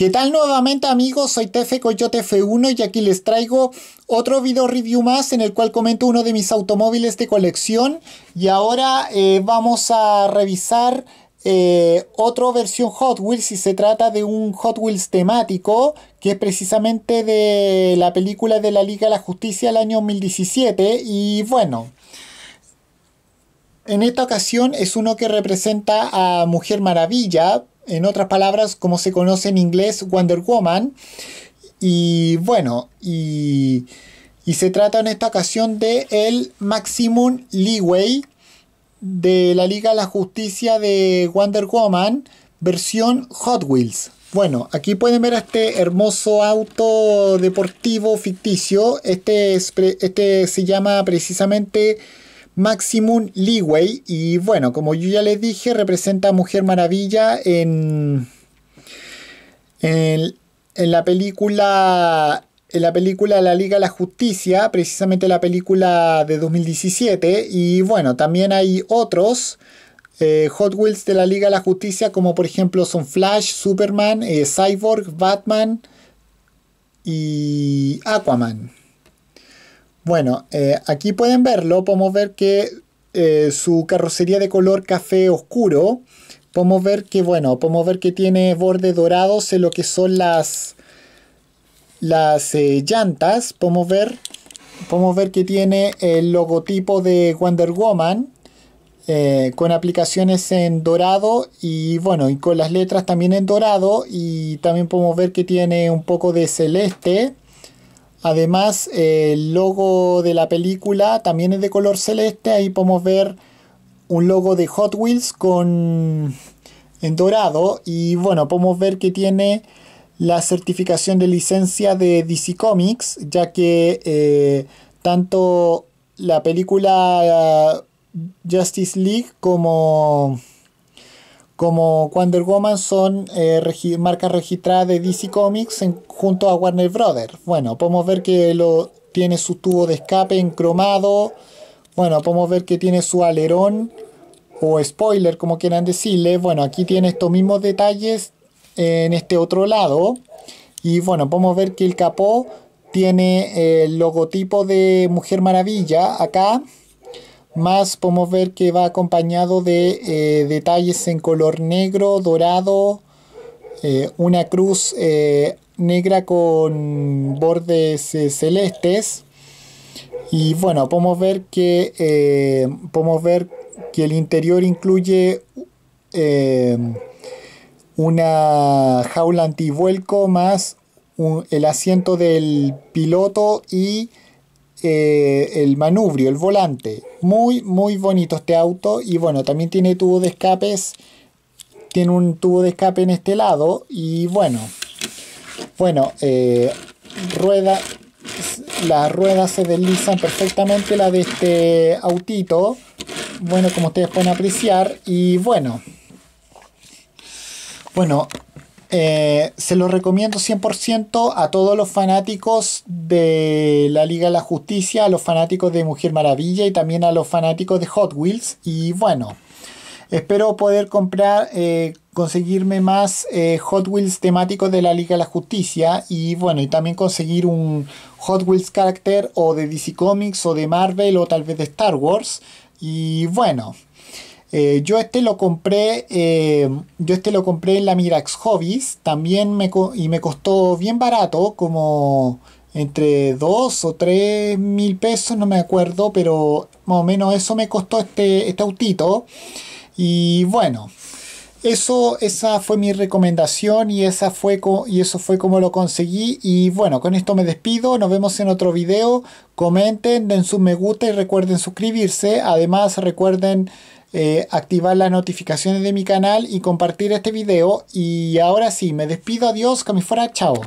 ¿Qué tal nuevamente amigos? Soy Tefe Coyote F1 y aquí les traigo otro video review más en el cual comento uno de mis automóviles de colección y ahora eh, vamos a revisar eh, otra versión Hot Wheels y se trata de un Hot Wheels temático que es precisamente de la película de la Liga de la Justicia del año 2017 y bueno... En esta ocasión es uno que representa a Mujer Maravilla, en otras palabras, como se conoce en inglés, Wonder Woman. Y bueno, y, se trata en esta ocasión de el Maximum Leeway de la Liga de la Justicia de Wonder Woman, versión Hot Wheels. Bueno, aquí pueden ver este hermoso auto deportivo ficticio. este, este se llama precisamente Maximum Leeway. Y bueno, como yo ya les dije, representa a Mujer Maravilla en, en, la película en la película La Liga de la Justicia, precisamente la película de 2017, y bueno, también hay otros eh, Hot Wheels de la Liga de la Justicia, como por ejemplo son Flash, Superman, eh, Cyborg, Batman y Aquaman. Bueno, eh, aquí pueden verlo, podemos ver que eh, su carrocería de color café oscuro, podemos ver que, bueno, podemos ver que tiene bordes dorados en lo que son las, las eh, llantas, podemos ver, podemos ver que tiene el logotipo de Wonder Woman, con aplicaciones en dorado y bueno, y con las letras también en dorado y también podemos ver que tiene un poco de celeste Además, el logo de la película también es de color celeste. Ahí podemos ver un logo de Hot Wheels con en dorado y bueno, podemos ver que tiene la certificación de licencia de DC Comics, ya que eh, tanto la película eh, Justice League como como Wonder Woman son eh, marcas registradas de DC Comics junto a Warner Brothers. Bueno, podemos ver que lo, tiene su tubo de escape en cromado. Bueno, podemos ver que tiene su alerón o spoiler, como quieran decirle. Bueno, aquí tiene estos mismos detalles en este otro lado. Y bueno, podemos ver que el capó tiene el logotipo de Mujer Maravilla acá. Más podemos ver que va acompañado de eh, detalles en color negro, dorado, eh, una cruz eh, negra con bordes celestes. Y bueno, podemos ver que podemos ver que el interior incluye una jaula antivuelco más el asiento del piloto y eh, el manubrio, el volante. Muy, muy bonito este auto. Y bueno, también tiene tubo de escapes. Tiene un tubo de escape en este lado. Y bueno, bueno, eh, rueda, las ruedas se deslizan perfectamente, la de este autito. Bueno, como ustedes pueden apreciar. Y bueno. Bueno, eh, se los recomiendo 100% a todos los fanáticos de la Liga de la Justicia, a los fanáticos de Mujer Maravilla y también a los fanáticos de Hot Wheels. Y bueno, espero poder comprar, eh, conseguirme más eh, Hot Wheels temáticos de la Liga de la Justicia y bueno, y también conseguir un Hot Wheels character o de DC Comics o de Marvel o tal vez de Star Wars. Y bueno. Eh, yo este lo compré, eh, yo este lo compré en la Mirax Hobbies, también me y me costó bien barato, como entre 2 o 3 mil pesos, no me acuerdo, pero más o menos eso me costó este, este autito. Y bueno, eso, esa fue mi recomendación y, esa fue y eso fue como lo conseguí. Y bueno, con esto me despido. Nos vemos en otro video. Comenten, den su me gusta y recuerden suscribirse. Además, recuerden eh, activar las notificaciones de mi canal y compartir este video. Y ahora sí, me despido, adiós, que me fuera, chao.